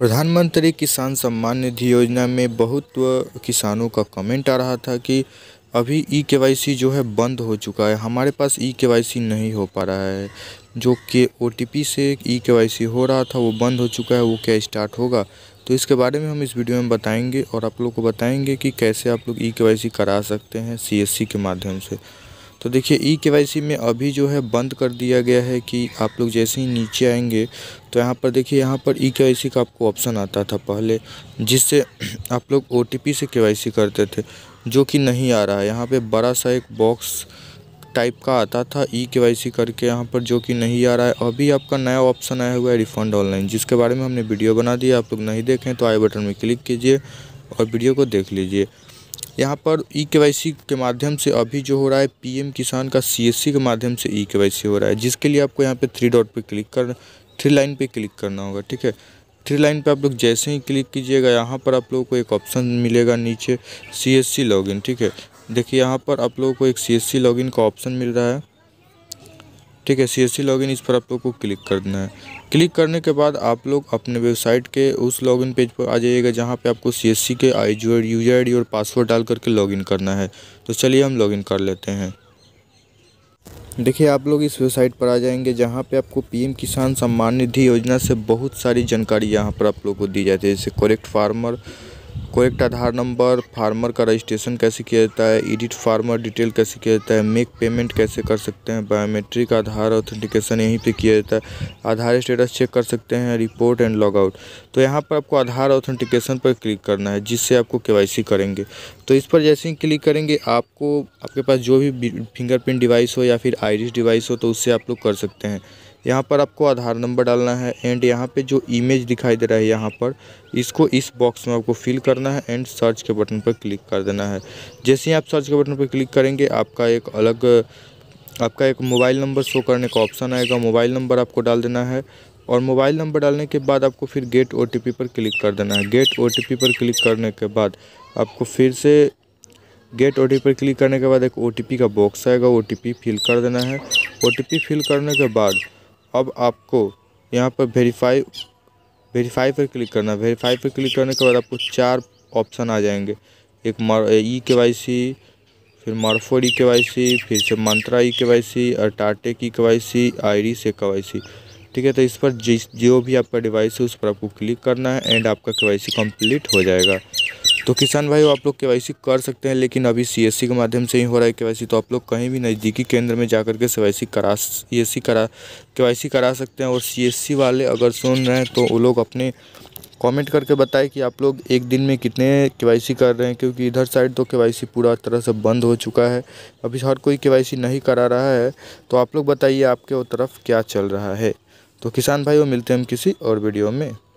प्रधानमंत्री किसान सम्मान निधि योजना में बहुत किसानों का कमेंट आ रहा था कि अभी ई के जो है बंद हो चुका है हमारे पास ई के नहीं हो पा रहा है जो कि ओ से ई e के हो रहा था वो बंद हो चुका है वो क्या स्टार्ट होगा तो इसके बारे में हम इस वीडियो में बताएंगे और आप लोग को बताएंगे कि कैसे आप लोग ई e के करा सकते हैं सी के माध्यम से तो देखिए ई e के में अभी जो है बंद कर दिया गया है कि आप लोग जैसे ही नीचे आएंगे तो यहाँ पर देखिए यहाँ पर ई e के का आपको ऑप्शन आता था पहले जिससे आप लोग ओ से के करते थे जो कि नहीं आ रहा है यहाँ पर बड़ा सा एक बॉक्स टाइप का आता था ई e के करके यहाँ पर जो कि नहीं आ रहा है अभी आपका नया ऑप्शन आया हुआ है रिफंड ऑनलाइन जिसके बारे में हमने वीडियो बना दिया आप लोग नहीं देखें तो आई बटन में क्लिक कीजिए और वीडियो को देख लीजिए यहाँ पर ई e के के माध्यम से अभी जो हो रहा है पीएम किसान का सीएससी के माध्यम से ई e के हो रहा है जिसके लिए आपको यहाँ पे थ्री डॉट पे क्लिक कर थ्री लाइन पे क्लिक करना होगा ठीक है थ्री लाइन पे आप लोग जैसे ही क्लिक कीजिएगा यहाँ पर आप लोगों को एक ऑप्शन मिलेगा नीचे सी एस ठीक है देखिए यहाँ पर आप लोगों को एक सी एस का ऑप्शन मिल रहा है ठीक है सी एस सी लॉगिन इस पर आप लोग को क्लिक करना है क्लिक करने के बाद आप लोग अपने वेबसाइट के उस लॉगिन पेज पर आ जाइएगा जहाँ पे आपको सी एस सी के आई यूजर आई डी और पासवर्ड डाल करके लॉगिन करना है तो चलिए हम लॉगिन कर लेते हैं देखिए आप लोग इस वेबसाइट पर आ जाएंगे जहाँ पे आपको पीएम किसान सम्मान निधि योजना से बहुत सारी जानकारी यहाँ पर आप लोग को दी जाती है जैसे correct farmer correct Aadhaar number farmer का रजिस्ट्रेशन कैसे किया जाता है एडिट फार्मर डिटेल कैसे किया जाता है मेक पेमेंट कैसे कर सकते हैं बायोमेट्रिक आधार ऑथेंटिकेशन यहीं पे किया जाता है आधार स्टेटस चेक कर सकते हैं रिपोर्ट एंड लॉग आउट तो यहाँ पर आपको आधार ऑथेंटिकेशन पर क्लिक करना है जिससे आपको के करेंगे तो इस पर जैसे ही क्लिक करेंगे आपको आपके पास जो भी फिंगरप्रिंट डिवाइस हो या फिर आइरिस डिवाइस हो तो उससे आप लोग कर सकते हैं यहाँ पर आपको आधार नंबर डालना है एंड यहाँ पे जो इमेज दिखाई दे रहा है यहाँ पर इसको इस बॉक्स में आपको फिल करना है एंड सर्च के बटन पर क्लिक कर देना है जैसे ही आप सर्च के बटन पर क्लिक करेंगे आपका एक अलग आपका एक मोबाइल नंबर शो करने का ऑप्शन आएगा मोबाइल नंबर आपको डाल देना है और मोबाइल नंबर डालने के बाद आपको फिर गेट ओ पर क्लिक कर देना है गेट ओ पर क्लिक करने के बाद आपको फिर से गेट ओ पर क्लिक करने के बाद एक ओ का बॉक्स आएगा ओ फिल कर देना है ओ फिल करने के बाद अब आपको यहाँ पर वेरीफाई वेरीफाई पर क्लिक करना वेरीफाई पर क्लिक करने के बाद आपको चार ऑप्शन आ जाएंगे एक ई के वाई सी फिर मारफोड ई के वाई सी फिर से मंत्रा ई के वाई सी और की ई के वाई सी आईडी से के वाई सी ठीक है तो इस पर जिस जो भी आपका डिवाइस है उस पर आपको क्लिक करना है एंड आपका के वाई सी कम्प्लीट हो जाएगा तो किसान भाई आप लोग के कर सकते हैं लेकिन अभी सी के माध्यम से ही हो रहा है के तो आप लोग कहीं भी नज़दीकी केंद्र में जा करके के करा सी करा के करा सकते हैं और सी वाले अगर सुन रहे हैं तो वो लोग अपने कमेंट करके बताएं कि आप लोग एक दिन में कितने के कर रहे हैं क्योंकि इधर साइड तो के पूरा तरह से बंद हो चुका है अभी हर कोई के नहीं करा रहा है तो आप लोग बताइए आपके वो तरफ क्या चल रहा है तो किसान भाई वो मिलते हैं हम किसी और वीडियो में